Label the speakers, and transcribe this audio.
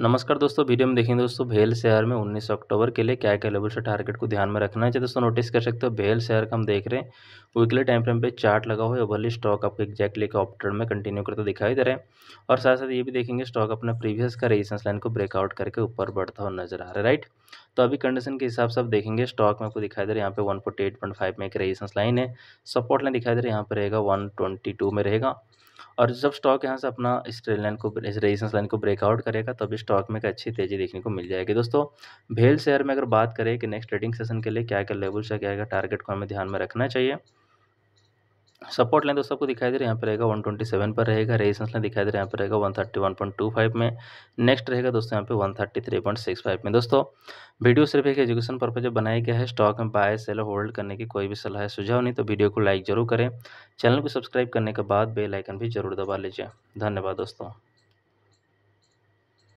Speaker 1: नमस्कार दोस्तों वीडियो में देखेंगे दोस्तों भेल शहर में 19 अक्टूबर के लिए क्या क्या लेवल से टारगेट को ध्यान में रखना है दोस्तों नोटिस कर सकते हो भेल शहर का हम देख रहे हैं वीकली टाइम फ्रेम पे चार्ट लगा हुआ है ओवरली स्टॉक आपको एक्जैक्टली एक ऑप्टर में कंटिन्यू करते दिखाई दे रहे हैं और साथ साथ ये भी देखेंगे स्टॉक अपने प्रीवियस का रेजिस्टेंस लाइन को ब्रेकआउट करके ऊपर बढ़ता हुआ नजर आ रहा है राइट तो अभी कंडीशन के हिसाब से आप देखेंगे स्टॉक में आपको दिखाई दे रहा है यहाँ पे वन एट पॉइंट फाइव में एक रेजिस्टेंस लाइन है सपोर्ट लाइन दिखाई दे रहा है यहाँ पर रहेगा वन ट्वेंटी टू में रहेगा और जब स्टॉक यहाँ से अपना इस ट्रेन लाइन को इस रेजिस्टेंस लाइन को ब्रेकआउट करेगा तभी स्टॉक में एक अच्छी तेज़ी देखने को मिल जाएगी दोस्तों भेल शेयर में अगर बात करें कि नेक्स्ट ट्रेडिंग सेशन के लिए क्या क्या लेवल्स है क्या क्या टारगेट को हमें ध्यान में रखना चाहिए सपोर्ट लाइन दोस्तों सबको दिखाई दे रहा है यहाँ पर रहेगा वन ट्वेंटी सेवन पर रहेगा रेजिस्टेंस लाइन दिखाई दे रहा है यहाँ पर रहेगा one one thirty point two five में नेक्स्ट रहेगा दोस्तों यहाँ पे one thirty three point six five में दोस्तों वीडियो सिर्फ एक एजुकेशन पर्पज पर बनाया गया है स्टॉक में बाय सेल होल्ड करने की कोई भी सलाह है सुझाव नहीं तो वीडियो को लाइक जरूर करें चैनल को सब्सक्राइब करने के बाद बेलाइकन भी जरूर दबा लीजिए धन्यवाद दोस्तों